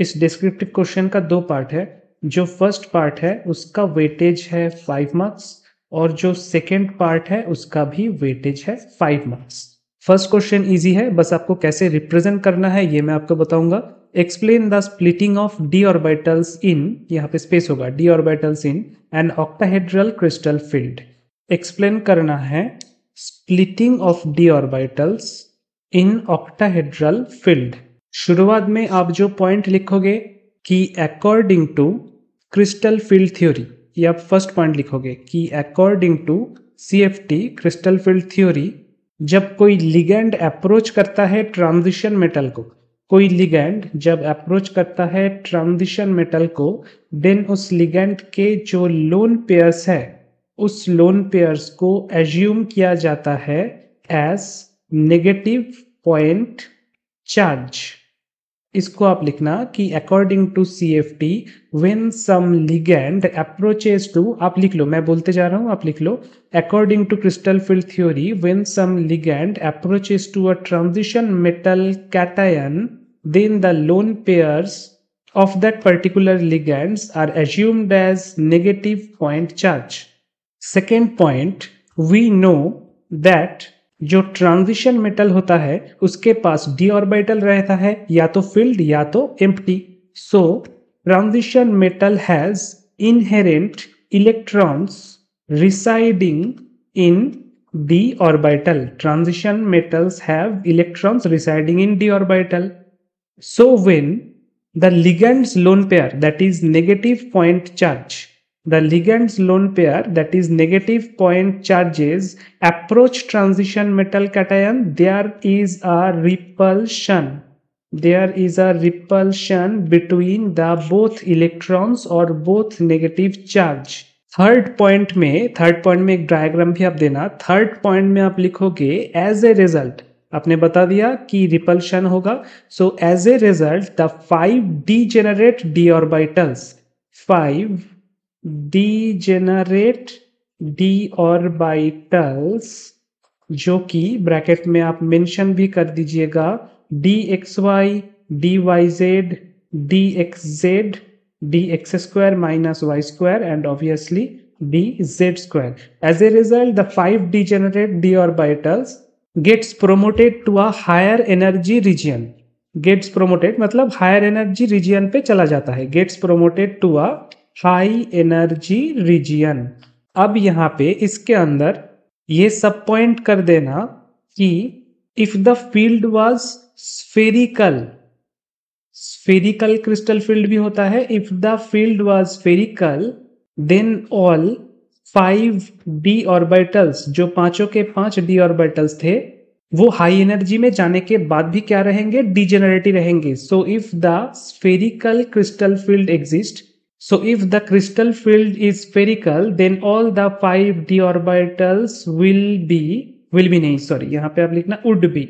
इस descriptive question का दो पार्ट है जो फर्स्ट पार्ट है उसका वेटेज है फाइव मार्क्स और जो सेकेंड पार्ट है उसका भी वेटेज है five marks first question easy है बस आपको कैसे रिप्रेजेंट करना है ये मैं आपको बताऊंगा explain the splitting of d orbitals in यहाँ पे स्पेस होगा d orbitals in and octahedral crystal field explain करना है splitting of d orbitals in octahedral field शुरुआत में आप जो पॉइंट लिखोगे कि according to crystal field theory ये आप फर्स्ट पॉइंट लिखोगे कि according to C F T crystal field theory जब कोई लिगेंड अप्रोच करता है ट्रांजिशन मेटल को कोई लिगेंड जब अप्रोच करता है ट्रांजिशन मेटल को देन उस लिगेंड के जो लोन पेयर्स है उस लोन पेयर्स को एज्यूम किया जाता है एज नेगेटिव पॉइंट चार्ज इसको आप लिखना कि according to C F T when some ligand approaches to आप लिख लो मैं बोलते जा रहा हूं आप लिख लो according to crystal field theory when some ligand approaches to a transition metal cation then the lone pairs of that particular ligand are assumed as negative point charge second point we know that जो transition metal होता है उसके पास D orbital रहता है या तो filled या तो empty so transition metal has inherent electrons residing in d orbital transition metals have electrons residing in d orbital so when the ligand's lone pair that is negative point charge the ligand's lone pair that is negative point charges approach transition metal cation there is a repulsion there is a repulsion between the both electrons or both negative charge third point में third point में एक diagram भी आप देना third point में आप लिखोगे as a result आपने बता दिया कि रिपल्शन होगा so as a result the five degenerate d orbitals five degenerate d orbitals जो कि ब्रैकेट में आप मेंशन भी कर दीजिएगा d x y d y z d x z d x square minus y square and obviously d z square as a result the five degenerate d orbitals gets promoted to a higher energy region gets promoted मतलब higher energy region पे चला जाता है gets promoted to a high energy region अब यहाँ पे इसके अंदर ये सब पॉइंट कर देना कि if the field was spherical spherical crystal field भी होता है if the field was spherical then all five d orbitals जो पांचों के पांच डी ऑर्बिटल्स थे वो हाई एनर्जी में जाने के बाद भी क्या रहेंगे डिजेनरेटिव रहेंगे so if the spherical crystal field exist So if the crystal field is spherical, then all the five d orbitals will be will be नहीं sorry यहाँ पे आप लिखना would be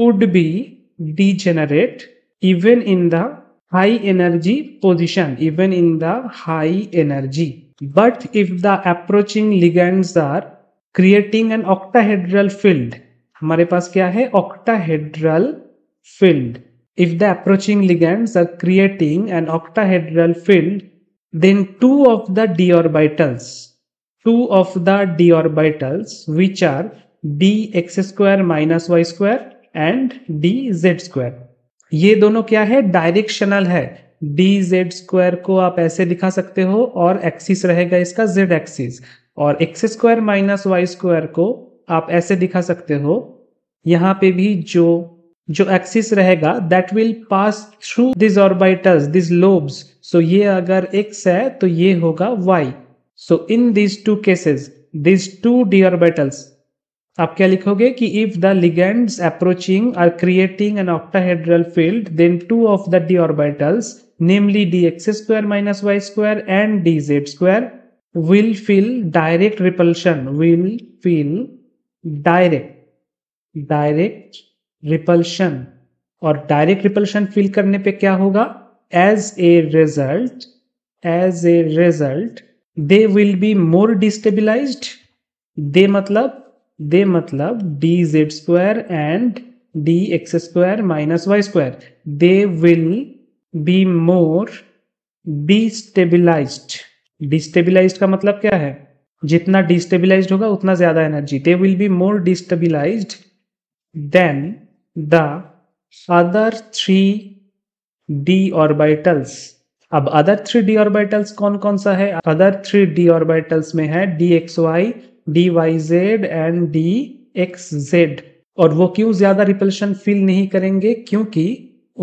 would be degenerate even in the high energy position even in the high energy. But if the approaching ligands are creating an octahedral field, हमारे पास क्या है octahedral field. If the approaching ligands are creating an octahedral field Then two of the d orbitals, two of the d orbitals, which are dx square minus y square and d z square ये दोनों क्या है directional है D z square को आप ऐसे दिखा सकते हो और एक्सिस रहेगा इसका जेड एक्सिस और x square minus y square को आप ऐसे दिखा सकते हो यहां पे भी जो जो एक्सिस रहेगा that will pass through this orbitals this lobes so ये अगर एक्स है तो ये होगा y so in this two cases this two d orbitals आप क्या लिखोगे कि if the ligands approaching are creating an octahedral field then two of the d orbitals x square minus y square and d z square will feel direct repulsion will feel direct direct repulsion और direct repulsion feel करने पे क्या होगा as a result as a result they will be more destabilize they मतलब they मतलब d z square and d x square minus y square they will be more destabilize destabilize का मतलब क्या है जितना डिस्टेबिलाईज होगा उतना ज्यादा energy they will be more destabilize then the other three d orbitals अब अदर थ्री डी ऑर्बिटल्स कौन कौन सा है अदर थ्री डी ऑर्बिटल्स में है d x y d y z and d x z और वो क्यों ज्यादा रिपल्शन फील नहीं करेंगे क्योंकि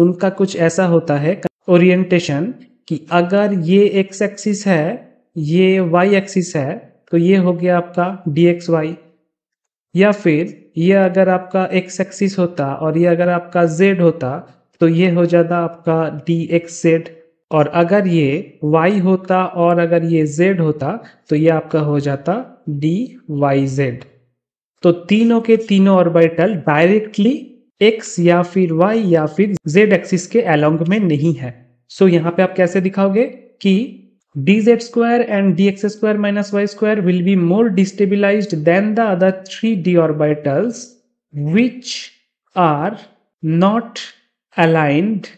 उनका कुछ ऐसा होता है ओरिएंटेशन कि अगर ये एक्स एक्सिस है ये वाई एक्सिस है तो ये हो गया आपका डी एक्स वाई या फिर ये अगर आपका एक्स एक्सिस होता और ये अगर आपका जेड होता तो ये हो जाता आपका डी एक्स जेड और अगर ये y होता और अगर ये z होता तो ये आपका हो जाता डी वाई जेड तो तीनों के तीनों ऑर्बिटल डायरेक्टली x या फिर y या फिर z एक्सिस के अलोंग में नहीं है सो so यहाँ पे आप कैसे दिखाओगे कि dz square and dx square minus y square will be more destabilized than the other three d orbitals which are not aligned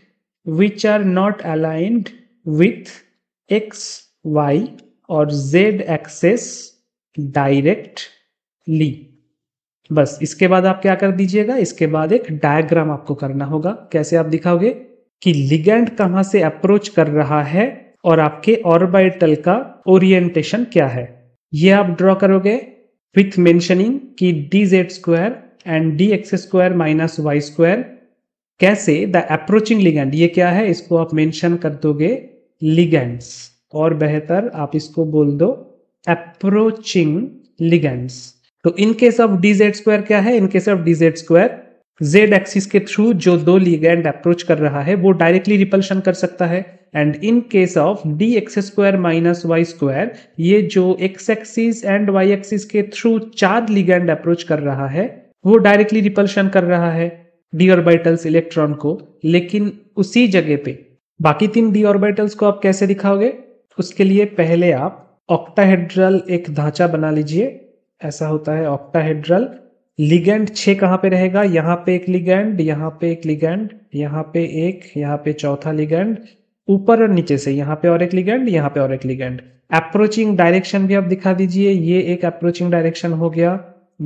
which are not aligned with x y or z axis directly बस इसके बाद आप क्या कर दीजिएगा इसके बाद एक डायग्राम आपको करना होगा कैसे आप दिखाओगे कि लिगेंड कहां से अप्रोच कर रहा है और आपके ऑर्बिटल का ओरिएंटेशन क्या है ये आप ड्रॉ करोगे विथ मेंशनिंग कि d z square and d x square minus y square कैसे द अप्रोचिंग लिगेंड ये क्या है इसको आप मेंशन कर दोगे लिगेंड्स और बेहतर आप इसको बोल दो अप्रोचिंग लिगेंड्स तो in case of d z square क्या है in case of d z square z axis के थ्रू जो दो लिगेंड अप्रोच कर रहा है वो डायरेक्टली रिपल्शन कर सकता है and in case of d x square minus y square ये जो x axis and y axis के थ्रू चार लिगेंड अप्रोच कर रहा है वो डायरेक्टली रिपल्शन कर रहा है डी ऑर्बिटल्स इलेक्ट्रॉन को लेकिन उसी जगह पे बाकी तीन डी ऑर्बिटल्स को आप कैसे दिखाओगे उसके लिए पहले आप ऑक्टाहेड्रल एक ढांचा बना लीजिए ऐसा होता है ऑक्टाहेड्रल लिगेंड छे कहाँ पे रहेगा यहाँ पे एक लिगेंड यहाँ पे एक लिगेंड यहाँ पे एक यहाँ पे चौथा लिगेंड ऊपर और नीचे से यहाँ पे और एक लिगेंड यहाँ पे और एक लिगेंड अप्रोचिंग डायरेक्शन भी आप दिखा दीजिए ये एक अप्रोचिंग डायरेक्शन हो गया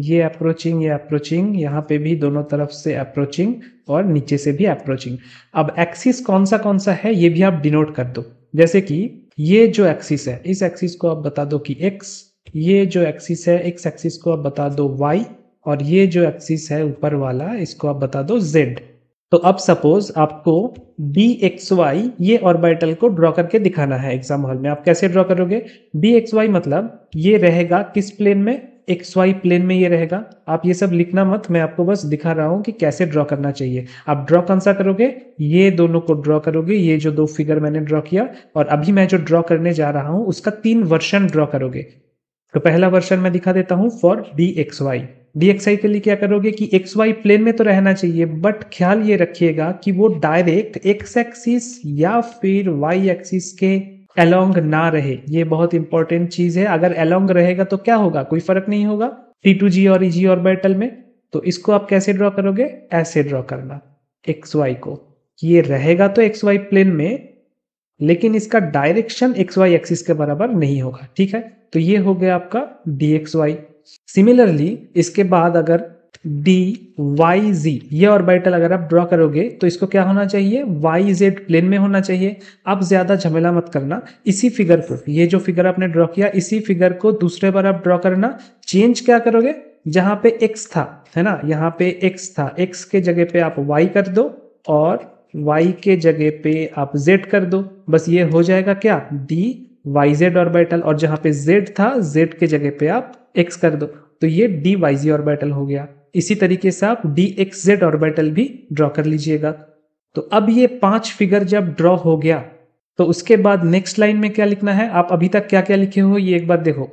ये अप्रोचिंग ये अप्रोचिंग यहाँ पे भी दोनों तरफ से अप्रोचिंग और नीचे से भी अप्रोचिंग अब एक्सिस कौन सा कौन सा है ये भी आप डिनोट कर दो जैसे कि ये जो एक्सिस है इस एक्सिस को आप बता दो कि एक्स ये जो एक्सिस है एक्स एक्सिस को आप बता दो वाई और ये जो एक्सिस है ऊपर वाला इसको आप बता दो जेड तो अब सपोज आपको बी एक्स वाई ये ऑर्बिटल को ड्रॉ करके दिखाना है एग्जाम हॉल में आप कैसे ड्रॉ करोगे बी एक्स वाई मतलब ये रहेगा किस प्लेन में एक्स वाई प्लेन में ये रहेगा आप ये सब लिखना मत मैं आपको बस दिखा रहा हूं कि कैसे ड्रॉ करना चाहिए आप ड्रॉ कौन सा करोगे ये दोनों को ड्रॉ करोगे ये जो दो फिगर मैंने ड्रॉ किया और अभी मैं जो ड्रॉ करने जा रहा हूं उसका तीन वर्षन ड्रॉ करोगे तो पहला वर्षन मैं दिखा देता हूं for b x y d x i के लिए क्या करोगे कि एक्स वाई प्लेन में तो रहना चाहिए बट ख्याल ये रखिएगा कि वो डायरेक्ट एक्स एक्सिस या फिर वाई एक्सिस के अलोंग ना रहे ये बहुत इंपॉर्टेंट चीज है अगर अलोंग रहेगा तो क्या होगा कोई फर्क नहीं होगा टी टू जी और इजी और बैटल में तो इसको आप कैसे ड्रॉ करोगे ऐसे ड्रॉ करना एक्स वाई को ये रहेगा तो एक्स वाई प्लेन में लेकिन इसका डायरेक्शन एक्स वाई एक्सिस के बराबर नहीं होगा ठीक है तो ये हो गया आपका डी एक्स वाई सिमिलरली इसके बाद अगर डी वाई जी ये ऑर्बिटल अगर आप ड्रॉ करोगे तो इसको क्या होना चाहिए वाई जेड प्लेन में होना चाहिए आप ज्यादा झमेला मत करना इसी फिगर को ये जो फिगर आपने ड्रॉ किया इसी फिगर को दूसरे बार आप ड्रॉ करना चेंज क्या करोगे जहां पे एक्स था है ना यहाँ पे एक्स था एक्स के जगह पे आप वाई कर दो और वाई के जगह पे आप जेड कर दो बस ये हो जाएगा क्या डी वाई जेड ऑर्बिटल और जहां पे जेड था जेड के जगह पे आप एक्स कर दो तो ये डी वाई जी ऑर्बिटल हो गया इसी तरीके से आप डी एक्स जेड ऑर्बिटल भी ड्रॉ कर लीजिएगा तो अब ये पांच फिगर जब ड्रॉ हो गया तो उसके बाद नेक्स्ट लाइन में क्या लिखना है आप अभी तक क्या क्या लिखे हो ये एक बार देखो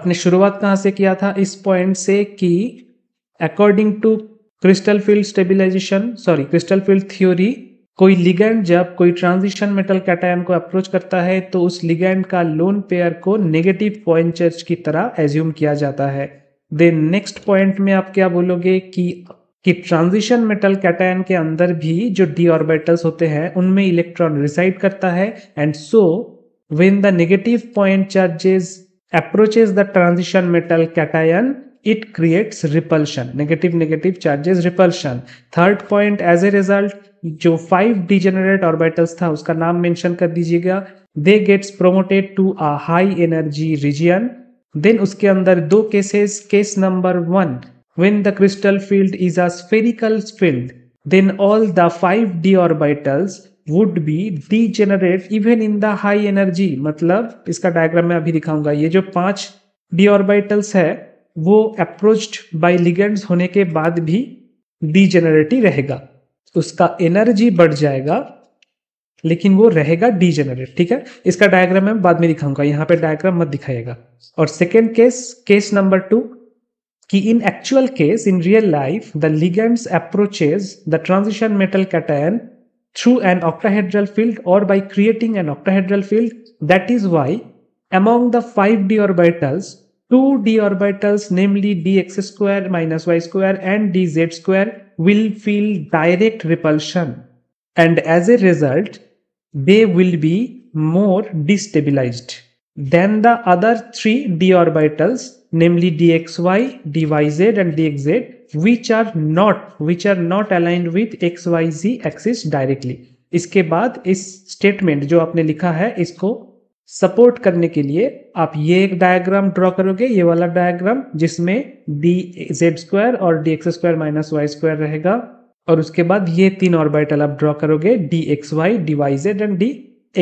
अपने शुरुआत कहां से किया था इस पॉइंट से कि according to crystal field stabilization sorry crystal field theory कोई लिगेंड जब कोई ट्रांजिशन मेटल कैटायन को अप्रोच करता है तो उस लिगेंड का लोन पेयर को नेगेटिव पॉइंट चार्ज की तरह एज्यूम किया जाता है देन नेक्स्ट पॉइंट में आप क्या बोलोगे कि कि ट्रांजिशन मेटल कैटायन के अंदर भी जो डी ऑर्बिटल्स होते हैं उनमें इलेक्ट्रॉन रिसाइड करता है and so when the negative point charges approaches the transition metal cation it creates repulsion negative negative charges repulsion third point as a result जो फाइव डिजेनरेट ऑर्बिटल्स था उसका नाम mention कर दीजिएगा they gets promoted to a high energy region then उसके अंदर दो cases case number one crystal field is a spherical field then all the five d orbitals would be D generate even in the high energy मतलब इसका diagram में अभी दिखाऊंगा ये जो पांच डी ऑर्बिटल्स है वो अप्रोच्ड बाय लिगेंड्स होने के बाद भी डीजेनरेटिव रहेगा उसका एनर्जी बढ़ जाएगा लेकिन वो रहेगा डीजेनरेट ठीक है इसका डायग्राम मैं बाद में दिखाऊंगा यहां पे डायग्राम मत दिखाइएगा और second case case number two कि in actual case in real life the ligants approaches the transition metal cation through an octahedral field और by creating an octahedral field that is why among the five d orbitals two d orbitals, namely dx square minus y square and dz square, will feel direct repulsion. And as a result, they will be more destabilized than the other three d orbitals, namely dxy, dyz and dxz, which are not which are not aligned with xyz axis directly. इसके बाद इस statement जो आपने लिखा है इसको support करने के लिए आप ये एक डायग्राम ड्रॉ करोगे ये वाला डायग्राम जिसमें डी जेड स्क्वायर और d x square minus y square रहेगा और उसके बाद ये तीन ऑर्बिटल आप ड्रॉ करोगे d x y d y z and d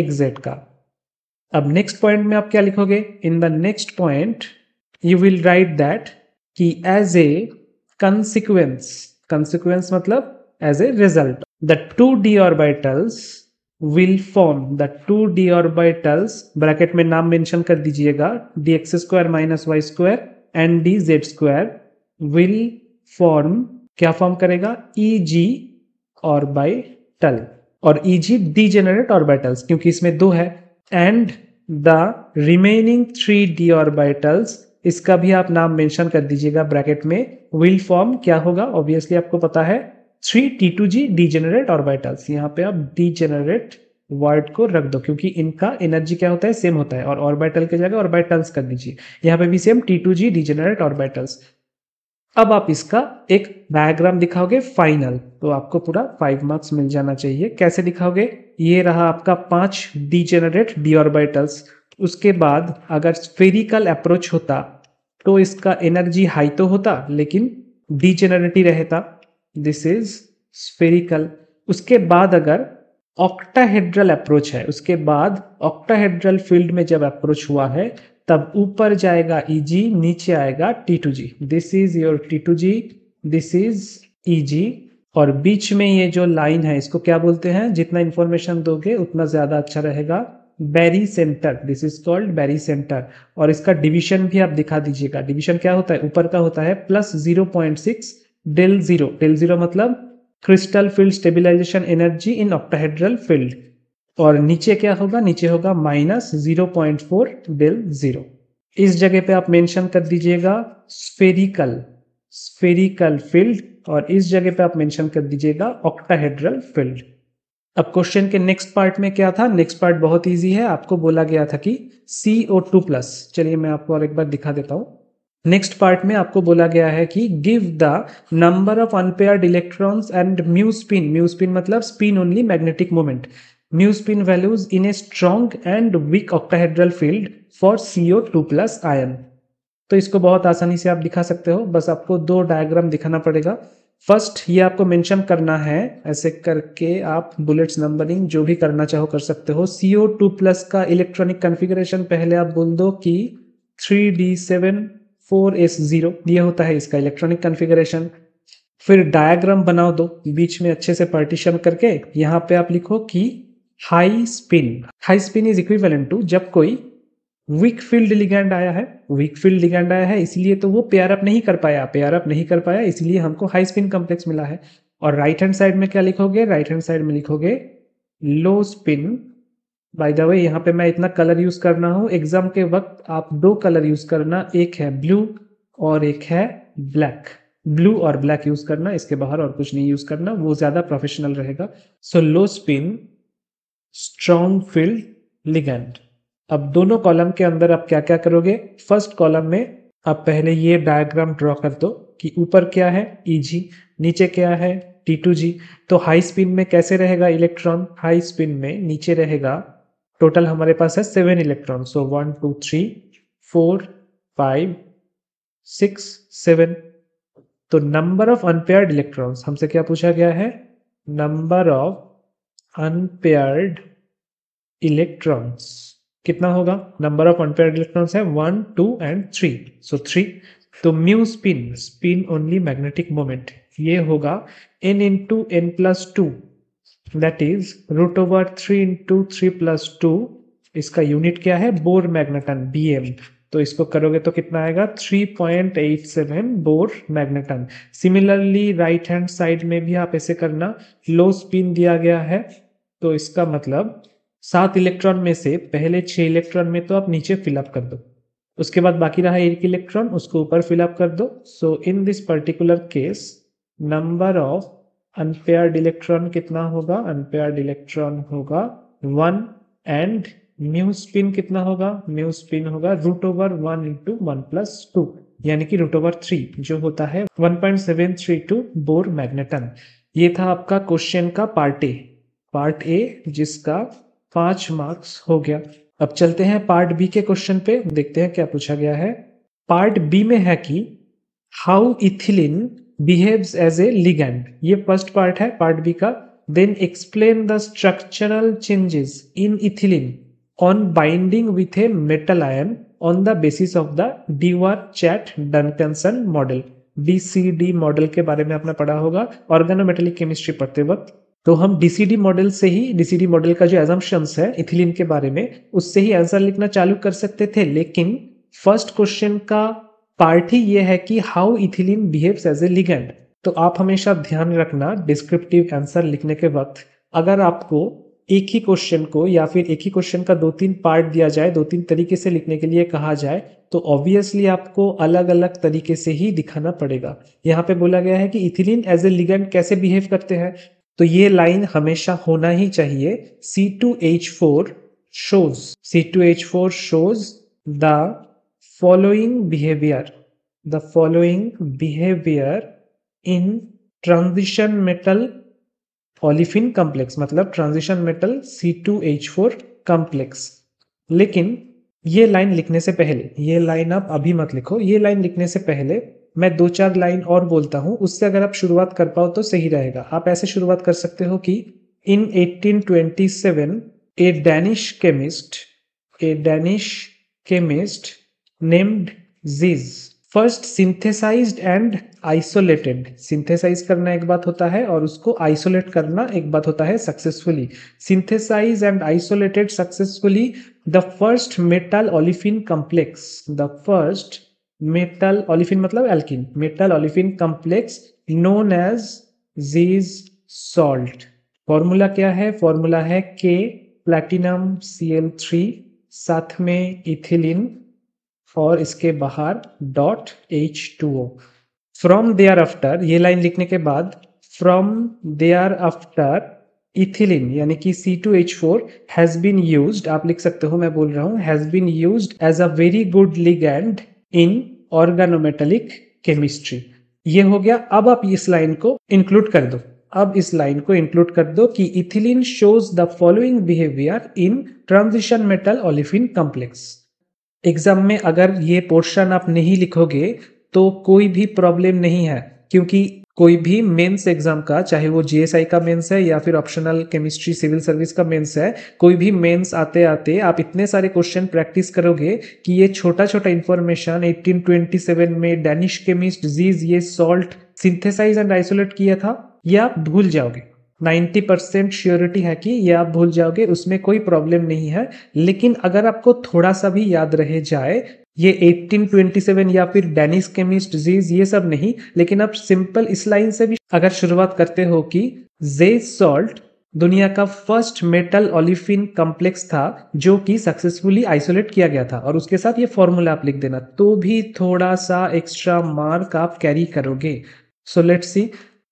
x z का अब नेक्स्ट पॉइंट में आप क्या लिखोगे in the next point you will write that कि एज ए कंसिक्वेंस कंसिक्वेंस मतलब as a result the two d orbitals will form the two d orbitals bracket में नाम मेंशन कर दीजिएगा d x square minus y square and d z square will form क्या form करेगा ई g orbital और e g degenerate orbitals क्योंकि इसमें दो है and the remaining three d orbitals इसका भी आप नाम मेंशन कर दीजिएगा ब्रैकेट में विल फॉर्म क्या होगा ऑब्वियसली आपको पता है three t two g degenerate orbitals यहाँ पे आप डीजेनरेट वर्ड को रख दो क्योंकि इनका एनर्जी क्या होता है सेम होता है और ऑर्बिटल के जगह ऑर्बिटल्स कर दीजिए यहाँ पे भी same t two g degenerate orbitals अब आप इसका एक डायग्राम दिखाओगे फाइनल तो आपको पूरा फाइव मार्क्स मिल जाना चाहिए कैसे दिखाओगे ये रहा आपका पांच डीजेनरेट डी ऑर्बिटल्स उसके बाद अगर स्फेरिकल अप्रोच होता तो इसका एनर्जी हाई तो होता लेकिन डीजेनरेट ही रहता दिस इज स्फेरिकल उसके बाद अगर ऑक्टाहेड्रल अप्रोच है उसके बाद ऑक्टाहेड्रल फील्ड में जब अप्रोच हुआ है तब ऊपर जाएगा ईजी नीचे आएगा t two g this is your t two g this is e g और बीच में ये जो लाइन है इसको क्या बोलते हैं जितना इंफॉर्मेशन दोगे उतना ज्यादा अच्छा रहेगा barycentre this is called barycentre और इसका डिवीजन भी आप दिखा दीजिएगा डिवीजन क्या होता है ऊपर का होता है plus zero point six del zero del zero मतलब crystal field stabilization energy in octahedral field और नीचे क्या होगा नीचे होगा minus zero point four del zero इस जगह पे आप मेंशन कर दीजिएगा स्फेरिकल स्फेरिकल फील्ड और इस जगह पे आप मेंशन कर दीजिएगा ऑक्टाहेड्रल फील्ड अब क्वेश्चन के नेक्स्ट पार्ट में क्या था नेक्स्ट पार्ट बहुत इजी है आपको बोला गया था कि सी ओ टू प्लस चलिए मैं आपको और एक बार दिखा देता हूँ नेक्स्ट पार्ट में आपको बोला गया है कि give the number of unpaired electrons and mu spin mu spin मतलब spin only magnetic moment mu spin values in a strong and weak octahedral field for CO two plus ion तो इसको बहुत आसानी से आप दिखा सकते हो बस आपको दो डायग्राम दिखाना पड़ेगा फर्स्ट ये आपको मेंशन करना है ऐसे करके आप बुलेट्स नंबरिंग जो भी करना चाहो कर सकते हो सीओ टू प्लस का इलेक्ट्रॉनिक कॉन्फ़िगरेशन पहले आप बोल दो कि three d seven four s zero ये होता है इसका इलेक्ट्रॉनिक कॉन्फ़िगरेशन फिर डायग्राम बनाओ दो बीच में अच्छे से पार्टीशन करके यहाँ पे आप लिखो कि high spin high spin is equivalent to जब कोई वीक फील्ड लिगेंड आया है वीक फील्ड लिगेंड आया है इसलिए तो वो पेयर अप नहीं कर पाया पेयर अप नहीं कर पाया इसलिए हमको हाई स्पिन कॉम्प्लेक्स मिला है और राइट हैंड साइड में क्या लिखोगे राइट हैंड साइड में लिखोगे low spin by the way यहाँ पे मैं इतना कलर यूज करना हूँ एग्जाम के वक्त आप दो कलर यूज करना एक है ब्लू और एक है ब्लैक ब्लू और ब्लैक यूज करना इसके बाहर और कुछ नहीं यूज करना वो ज्यादा प्रोफेशनल रहेगा so low spin strong field ligand अब दोनों कॉलम के अंदर आप क्या क्या करोगे फर्स्ट कॉलम में आप पहले ये डायग्राम ड्रॉ कर दो कि ऊपर क्या है ई e जी नीचे क्या है टी टू जी तो हाई स्पिन में कैसे रहेगा इलेक्ट्रॉन हाई स्पिन में नीचे रहेगा टोटल हमारे पास है seven electron so one two three four five six seven तो नंबर ऑफ अनपेयर्ड इलेक्ट्रॉन्स हमसे क्या पूछा गया है नंबर ऑफ अनपेयर्ड इलेक्ट्रॉन्स कितना होगा नंबर ऑफ अनपेयर्ड इलेक्ट्रॉन्स है one two and three so three तो mu spin spin only magnetic moment ये होगा n into n plus two that is root over three into three plus two इसका unit क्या है bore magneton B तो इसको करोगे तो कितना आएगा 3.87 Bohr magneton similarly right hand side में भी आप ऐसे करना लो स्पिन दिया गया है तो इसका मतलब सात इलेक्ट्रॉन में से पहले छह इलेक्ट्रॉन में तो आप नीचे फिलअप कर दो उसके बाद बाकी रहा एक इलेक्ट्रॉन उसको ऊपर फिलअप कर दो so in this particular case number of unpaired electron कितना होगा अनपेयर्ड इलेक्ट्रॉन होगा वन एंड म्यू स्पिन कितना होगा म्यू स्पिन होगा root over one into one plus two यानी कि रूट ओवर थ्री जो होता है one point seven three two Bohr magneton ये था आपका क्वेश्चन का पार्ट ए पार्ट ए जिसका पांच मार्क्स हो गया अब चलते हैं पार्ट बी के क्वेश्चन पे देखते हैं क्या पूछा गया है पार्ट बी में है कि how ethylene behaves as a ligand ये फर्स्ट पार्ट है पार्ट बी का then explain the structural changes in ethylene on binding with a metal ion on the basis of the Dewar Chatt Duncanson model DCD model के बारे में आपने पढ़ा होगा organometallic chemistry पढ़ते वक्त तो हम डीसीडी मॉडल से ही डीसीडी मॉडल का जो एजम्पन्स है इथिलीन के बारे में उससे ही आंसर लिखना चालू कर सकते थे लेकिन फर्स्ट क्वेश्चन का पार्ट ही ये है कि how ethylene behaves as a ligand तो आप हमेशा ध्यान रखना डिस्क्रिप्टिव आंसर लिखने के वक्त अगर आपको एक ही क्वेश्चन को या फिर एक ही क्वेश्चन का दो तीन पार्ट दिया जाए दो तीन तरीके से लिखने के लिए कहा जाए तो ऑब्वियसली आपको अलग अलग तरीके से ही दिखाना पड़ेगा यहाँ पे बोला गया है कि इथिलीन एज ए लिगेंड कैसे बिहेव करते हैं तो ये लाइन हमेशा होना ही चाहिए c c two H four shows two H four shows the following behavior the following behavior in transition metal olefin complex matlab transition metal c2h4 complex lekin ye line likhne se pehle ye line aap abhi mat likho ye line likhne se pehle मैं दो चार line और बोलता हूँ उससे अगर आप शुरुआत कर पाओ तो सही रहेगा आप ऐसे शुरुआत कर सकते हो कि in 1827 a Danish chemist a Danish chemist named Ziz. First synthesized and isolated synthesize करना एक बात होता है और उसको आइसोलेट करना एक बात होता है successfully synthesize and isolated successfully the first metal olefin complex the first metal olefin मतलब alkene metal olefin complex known as Zeise salt formula क्या है फॉर्मूला है के प्लेटिनम सी एल थ्री साथ में इथिलीन और इसके बाहर dot h two o from they are after ये लाइन लिखने के बाद from they are after ethylene यानी कि सी two H four has been use आप लिख सकते हो मैं बोल रहा हूँ has been use as a very good ligand in organometallic chemistry ये हो गया अब आप इस लाइन को इंक्लूड कर दो अब इस लाइन को इंक्लूड कर दो कि ethylene shows the following behaviour in transition metal olefin complex exam में अगर ये पोर्शन आप नहीं लिखोगे तो कोई भी प्रॉब्लम नहीं है क्योंकि कोई भी मेंस एग्जाम का चाहे वो जीएसआई का मेंस है या फिर ऑप्शनल केमिस्ट्री सिविल सर्विस का मेंस है कोई भी मेंस आते आते आप इतने सारे क्वेश्चन प्रैक्टिस करोगे कि ये छोटा छोटा इन्फॉर्मेशन 1827 में डेनिश केमिस्ट जीज ये सॉल्ट सिंथेसाइज एंड आइसोलेट किया था या आप भूल जाओगे नाइन्टी परसेंट श्योरिटी है कि ये आप भूल जाओगे उसमें कोई प्रॉब्लम नहीं है लेकिन अगर आपको थोड़ा सा भी याद रह जाए ये 1827 या फिर डेनिस केमिस डिजीज ये सब नहीं लेकिन आप सिंपल इस लाइन से भी अगर शुरुआत करते हो कि जे सॉल्ट दुनिया का फर्स्ट मेटल ऑलिफिन कॉम्प्लेक्स था जो कि सक्सेसफुली आइसोलेट किया गया था और उसके साथ ये फॉर्मूला आप लिख देना तो भी थोड़ा सा एक्स्ट्रा मार्क आप कैरी करोगे so let's see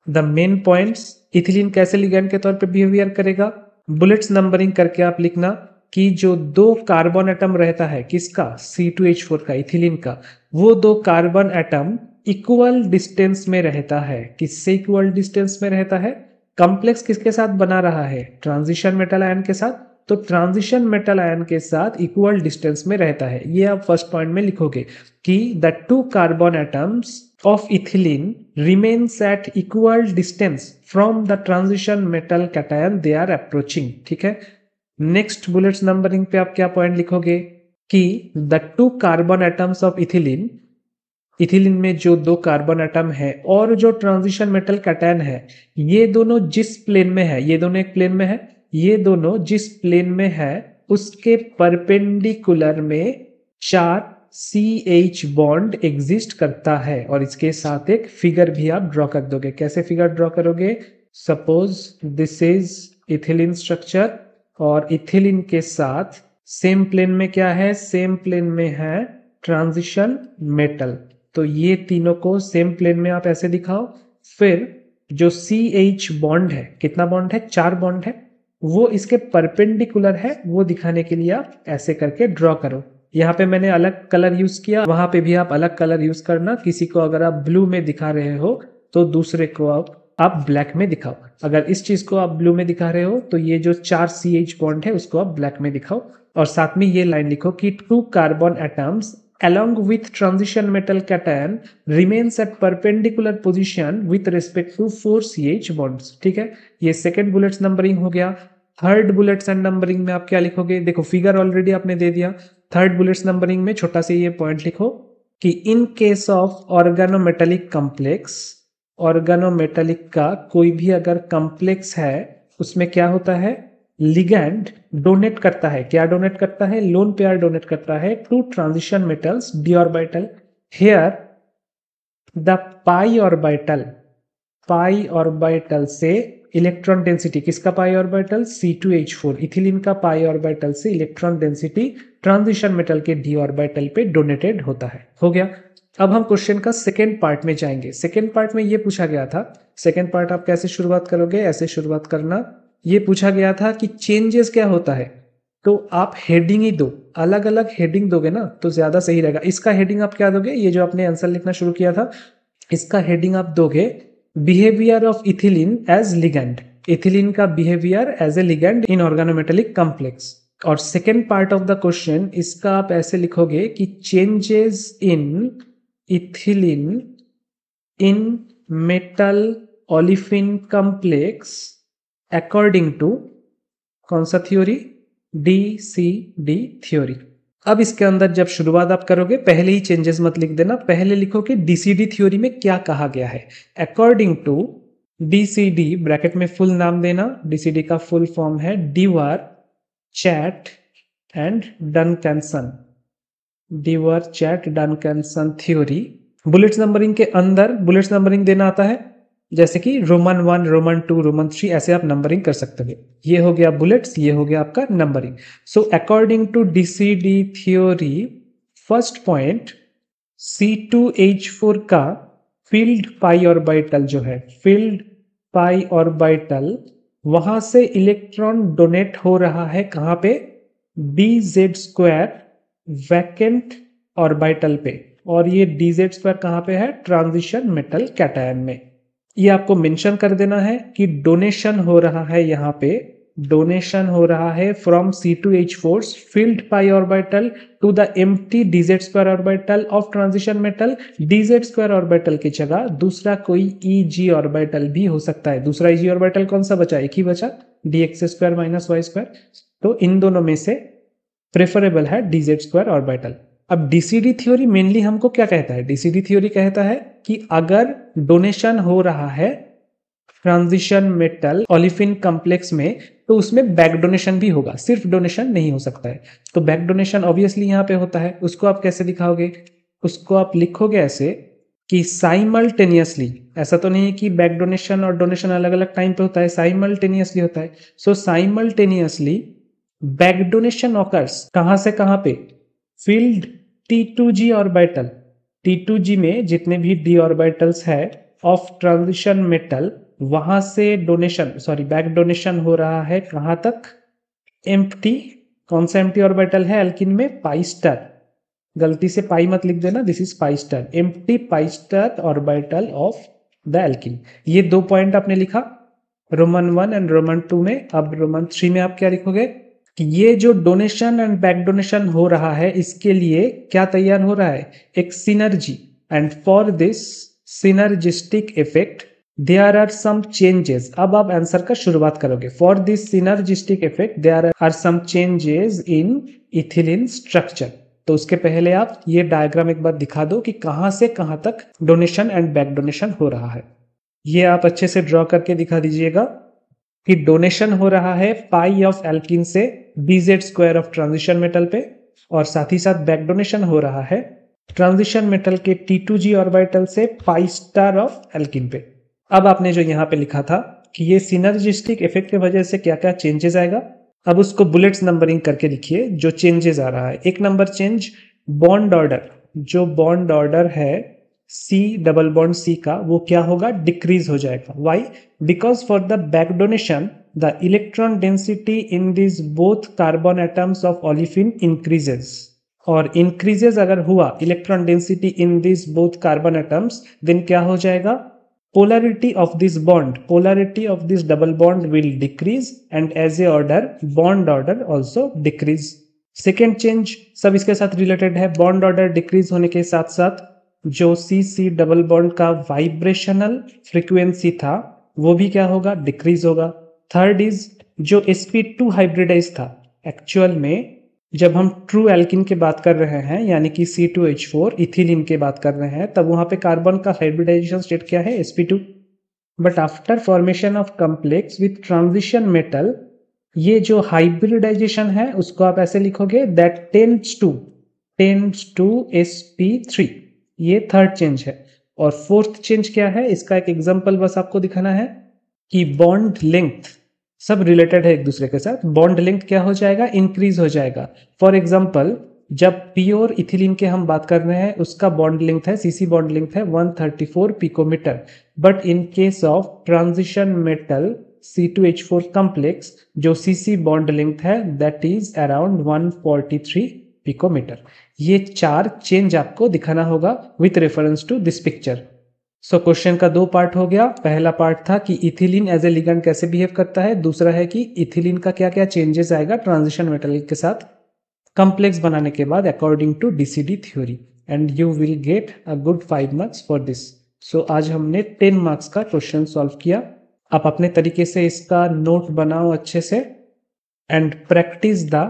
the main points ethylene कैसे लिगेंड के तौर पर बिहेवियर करेगा बुलेट्स नंबरिंग करके आप लिखना कि जो दो कार्बन एटम रहता है किसका C2H4 का इथिलीन का वो दो कार्बन एटम इक्वल डिस्टेंस में रहता है किससे इक्वल डिस्टेंस में रहता है कॉम्प्लेक्स किसके साथ बना रहा है ट्रांजिशन मेटल आयन के साथ तो ट्रांजिशन मेटल आयन के साथ इक्वल डिस्टेंस में रहता है ये आप फर्स्ट पॉइंट में लिखोगे कि the two carbon atoms of ethylene remains at equal distance from the transition metal cation they are approaching ठीक है नेक्स्ट बुलेट्स नंबरिंग पे आप क्या पॉइंट लिखोगे कि the two carbon atoms of ethylene ethylene में जो दो कार्बन एटम है और जो ट्रांजिशन मेटल कैटायन है ये दोनों जिस प्लेन में है ये दोनों एक प्लेन में है ये दोनों जिस प्लेन में है उसके परपेंडिकुलर में चार सी एच बॉन्ड एग्जिस्ट करता है और इसके साथ एक फिगर भी आप ड्रॉ कर दोगे कैसे फिगर ड्रॉ करोगे suppose this is ethylene structure और इथिलीन के साथ सेम प्लेन में क्या है सेम प्लेन में है ट्रांजिशन मेटल तो ये तीनों को सेम प्लेन में आप ऐसे दिखाओ फिर जो सी एच बॉन्ड है कितना बॉन्ड है चार बॉन्ड है वो इसके परपेंडिकुलर है वो दिखाने के लिए आप ऐसे करके ड्रॉ करो यहाँ पे मैंने अलग कलर यूज किया वहां पे भी आप अलग कलर यूज करना किसी को अगर आप ब्लू में दिखा रहे हो तो दूसरे को आप आप ब्लैक में दिखाओ अगर इस चीज को आप ब्लू में दिखा रहे हो तो ये जो चार सी एच बॉन्ड है उसको आप ब्लैक में दिखाओ और साथ में ये लाइन लिखो कि two carbon atoms along with transition metal cation remains at perpendicular position with respect to four CH bonds ठीक है ये second bullets numbering हो गया थर्ड बुलेट्स एंड नंबरिंग में आप क्या लिखोगे देखो फिगर ऑलरेडी आपने दे दिया थर्ड बुलेट्स नंबरिंग में छोटा सा ये पॉइंट लिखो कि in case of organometallic complex organometallic का कोई भी अगर कॉम्प्लेक्स है उसमें क्या होता है लिगैंड डोनेट करता है क्या डोनेट करता है लोन पेयर डोनेट करता है to transition metals d orbital here the pi orbital pi orbital से इलेक्ट्रॉन डेंसिटी किसका पाई ऑर्बिटल फोर इथिलीन का पाई ऑर्बिटल से इलेक्ट्रॉन डेंसिटी ट्रांजिशन मेटल के डी ऑर्बिटल पे डोनेटेड होता है हो गया अब हम क्वेश्चन का सेकेंड पार्ट में जाएंगे सेकेंड पार्ट में ये पूछा गया था सेकेंड पार्ट आप कैसे शुरुआत करोगे ऐसे शुरुआत करना ये पूछा गया था कि चेंजेस क्या होता है तो आप हेडिंग ही दो अलग अलग हेडिंग दोगे ना तो ज्यादा सही रहेगा इसका हेडिंग आप क्या दोगे ये जो आपने आंसर लिखना शुरू किया था इसका हेडिंग आप दोगे behaviour of ethylene as ligand ethylene का behaviour as a ligand in organometallic complex और second part of the question इसका आप ऐसे लिखोगे कि changes in ethylene in metal olefin complex according to कौन सा theory D C D theory अब इसके अंदर जब शुरुआत आप करोगे पहले ही चेंजेस मत लिख देना पहले लिखो कि डीसीडी थ्योरी में क्या कहा गया है अकॉर्डिंग टू डीसीडी ब्रैकेट में फुल नाम देना डीसीडी का फुल फॉर्म है डीवर chat and Duncanson Dewar Chatt Duncanson theory bullets numbering के अंदर बुलेट्स नंबरिंग देना आता है जैसे कि Roman one Roman two Roman three ऐसे आप नंबरिंग कर सकते हो ये हो गया बुलेट्स ये हो गया आपका numbering so according to DCD theory first point C two H four का फील्ड पाई बाइटल जो है फील्ड पाई बाइटल वहां से इलेक्ट्रॉन डोनेट हो रहा है कहां पे d z square vacant orbital पे और ये डी जेड स्क्वायर कहां पे है ट्रांजिशन मेटल कैटायन में ये आपको मेंशन कर देना है कि डोनेशन हो रहा है यहाँ पे डोनेशन हो रहा है from C two H four's filled pi orbital to the M T dz square orbital of transition metal dz square orbital की जगह दूसरा कोई ई जी ऑर्बिटल भी हो सकता है दूसरा ई जी ऑर्बिटल कौन सा बचा एक ही बचा d x square minus y square तो इन दोनों में से प्रेफरेबल है डीजेड स्क्वायर ऑर्बिटल अब डीसीडी थ्योरी मेनली हमको क्या कहता है डीसीडी थ्योरी कहता है कि अगर डोनेशन हो रहा है ट्रांजिशन मेटल ऑलिफिन कॉम्प्लेक्स में तो उसमें बैक डोनेशन भी होगा सिर्फ डोनेशन नहीं हो सकता है तो बैक डोनेशन ऑब्वियसली यहाँ पे होता है उसको आप कैसे दिखाओगे उसको आप लिखोगे ऐसे कि साइमल्टेनियसली ऐसा तो नहीं है कि बैक डोनेशन और डोनेशन अलग अलग टाइम पे होता है साइमल्टेनियसली होता है so simultaneously back donation occurs कहाँ से कहाँ पे filled t two g orbital t two g में जितने भी डी ऑर्बिटल्स है ऑफ ट्रांजिशन मेटल वहां से डोनेशन सॉरी बैक डोनेशन हो रहा है कहां तक एम्प्टी कौन सा एम्प्टी ऑर्बिटल है एल्किन में पाइस्टर गलती से पाई मत लिख देना this is pi star empty pi star orbital of the alkene ये दो पॉइंट आपने लिखा Roman one and Roman two में अब रोमन थ्री में आप क्या लिखोगे कि ये जो डोनेशन एंड बैक डोनेशन हो रहा है इसके लिए क्या तैयार हो रहा है एक synergy and for this synergistic effect there are some changes अब आप आंसर का शुरुआत करोगे for this synergistic effect there are some changes in ethylene structure तो उसके पहले आप ये डायग्राम एक बार दिखा दो कि कहां से कहां तक डोनेशन एंड बैक डोनेशन हो रहा है ये आप अच्छे से ड्रॉ करके दिखा दीजिएगा कि डोनेशन हो रहा है पाई ऑफ एल्किन से बीजेड स्क्वायर ऑफ ट्रांजिशन मेटल पे और साथ ही साथ बैक डोनेशन हो रहा है ट्रांजिशन मेटल के टी टू जी ऑर्बिटल से पाई स्टार ऑफ एल्किन पे अब आपने जो यहाँ पे लिखा था कि ये सिनर्जिस्टिक इफेक्ट की वजह से क्या क्या चेंजेस आएगा अब उसको बुलेट्स नंबरिंग करके लिखिए जो चेंजेस आ रहा है एक नंबर चेंज बॉन्ड ऑर्डर जो बॉन्ड ऑर्डर है सी डबल बॉन्ड सी का वो क्या होगा डिक्रीज हो जाएगा why because for the back donation the electron density in these both carbon atoms of olefin increases. और increases अगर हुआ electron density in these both carbon atoms then क्या हो जाएगा polarity of this bond polarity of this double bond will decrease and as a order bond order also decrease second change सब इसके साथ related है bond order decrease होने के साथ साथ जो सी सी डबल बॉन्ड का वाइब्रेशनल फ्रीक्वेंसी था वो भी क्या होगा डिक्रीज होगा थर्ड इज जो टू हाइब्रिडाइज था एक्चुअल में जब हम ट्रू एल्किन की बात कर रहे हैं यानी कि सी टू एच फोर इथिलीन की बात कर रहे हैं तब वहां पे कार्बन का हाइब्रिडाइजेशन स्टेट क्या है sp2 but after formation of complex with transition metal ये जो हाइब्रिडाइजेशन है उसको आप ऐसे लिखोगे that tends to tends to s p three ये थर्ड चेंज है और फोर्थ चेंज क्या है इसका एक एग्जाम्पल बस आपको दिखाना है कि बॉन्ड लेंथ सब रिलेटेड है एक दूसरे के साथ बॉन्ड लेंथ क्या हो जाएगा इंक्रीज हो जाएगा फॉर एग्जाम्पल जब प्योर इथिलीन के हम बात कर रहे हैं उसका बॉन्ड लेंथ है सीसी बॉन्ड लेंथ है 134 picometre but in case of transition metal C two H four complex जो सी बॉन्ड लेंथ है दैट इज अराउंड 143 पिकोमीटर ये चार चेंज आपको दिखाना होगा with reference to this picture so question का दो पार्ट हो गया पहला पार्ट था कि इथिलीन एज ए लिगेंड कैसे बिहेव करता है दूसरा है कि इथिलीन का क्या क्या चेंजेस आएगा ट्रांजिशन मेटल के साथ कॉम्प्लेक्स बनाने के बाद according to DCD theory and you will get a good five marks for this so आज हमने टेन मार्क्स का क्वेश्चन सॉल्व किया आप अपने तरीके से इसका नोट बनाओ अच्छे से and practice the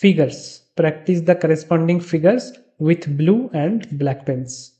figures practice the corresponding figures with blue and black pens